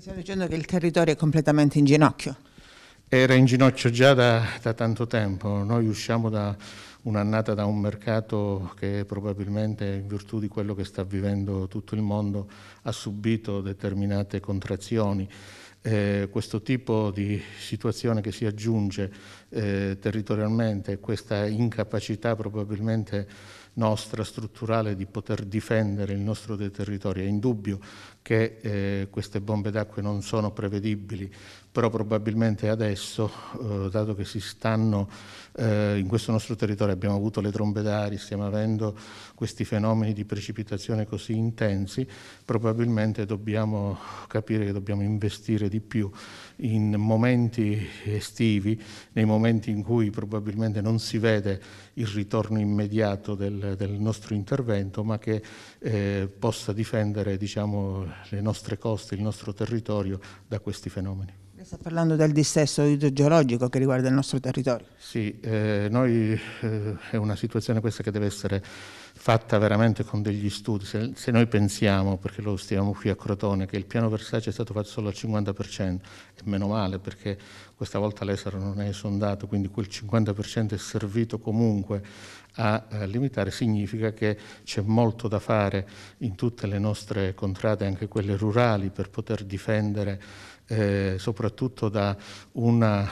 Mi sta dicendo che il territorio è completamente in ginocchio. Era in ginocchio già da, da tanto tempo, noi usciamo da un'annata da un mercato che probabilmente in virtù di quello che sta vivendo tutto il mondo ha subito determinate contrazioni. Eh, questo tipo di situazione che si aggiunge eh, territorialmente, questa incapacità probabilmente nostra strutturale di poter difendere il nostro territorio. È indubbio che eh, queste bombe d'acqua non sono prevedibili, però probabilmente adesso, eh, dato che si stanno eh, in questo nostro territorio, abbiamo avuto le trombe d'aria, stiamo avendo questi fenomeni di precipitazione così intensi, probabilmente dobbiamo capire che dobbiamo investire di più in momenti estivi, nei momenti in cui probabilmente non si vede il ritorno immediato del del, nostro intervento, ma che eh, possa difendere diciamo, le nostre coste, il nostro territorio da questi fenomeni. Sta parlando del dissesto idrogeologico che riguarda il nostro territorio. Sì, eh, noi, eh, è una situazione questa che deve essere fatta veramente con degli studi. Se, se, noi pensiamo, perché lo stiamo qui a Crotone, che il piano Versace è stato fatto solo al 50%, e meno male perché questa volta l'Esaro non è sondato, quindi quel 50% è servito comunque a eh, limitare significa che c'è molto da fare in tutte le nostre contrade, anche quelle rurali, per poter difendere eh, soprattutto da una,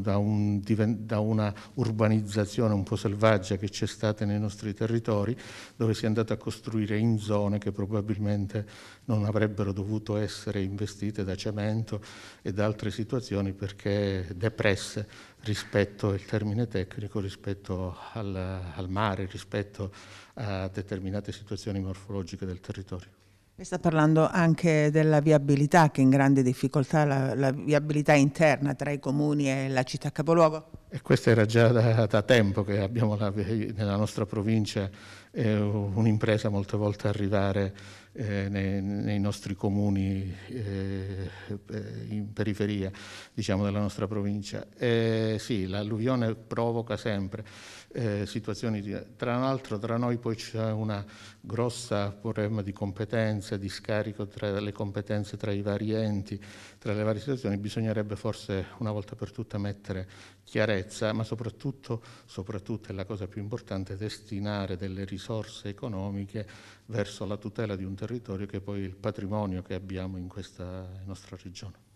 da, un, da una, urbanizzazione un po' selvaggia che c'è stata nei nostri territori, dove si è andato a costruire in zone che probabilmente non avrebbero dovuto essere investite da cemento e da altre situazioni perché depresse rispetto, al termine tecnico, rispetto al, al mare, rispetto a determinate situazioni morfologiche del territorio. Lei sta parlando anche della viabilità che è in grande difficoltà, la, la, viabilità interna tra i comuni e la città capoluogo? E questa era già da, da tempo che abbiamo la, nella nostra provincia eh, un'impresa molte volte arrivare eh, nei, nei, nostri comuni eh, eh, in periferia diciamo, della nostra provincia. Eh, sì, l'alluvione provoca sempre eh, situazioni di... Tra l'altro tra noi poi c'è un grosso problema di competenze, di scarico tra le competenze tra i vari enti, tra le varie situazioni. Bisognerebbe forse una volta per tutte mettere chiarezza, ma soprattutto, soprattutto è la cosa più importante, destinare delle risorse economiche verso la tutela di un territorio territorio che è poi il patrimonio che abbiamo in questa nostra regione.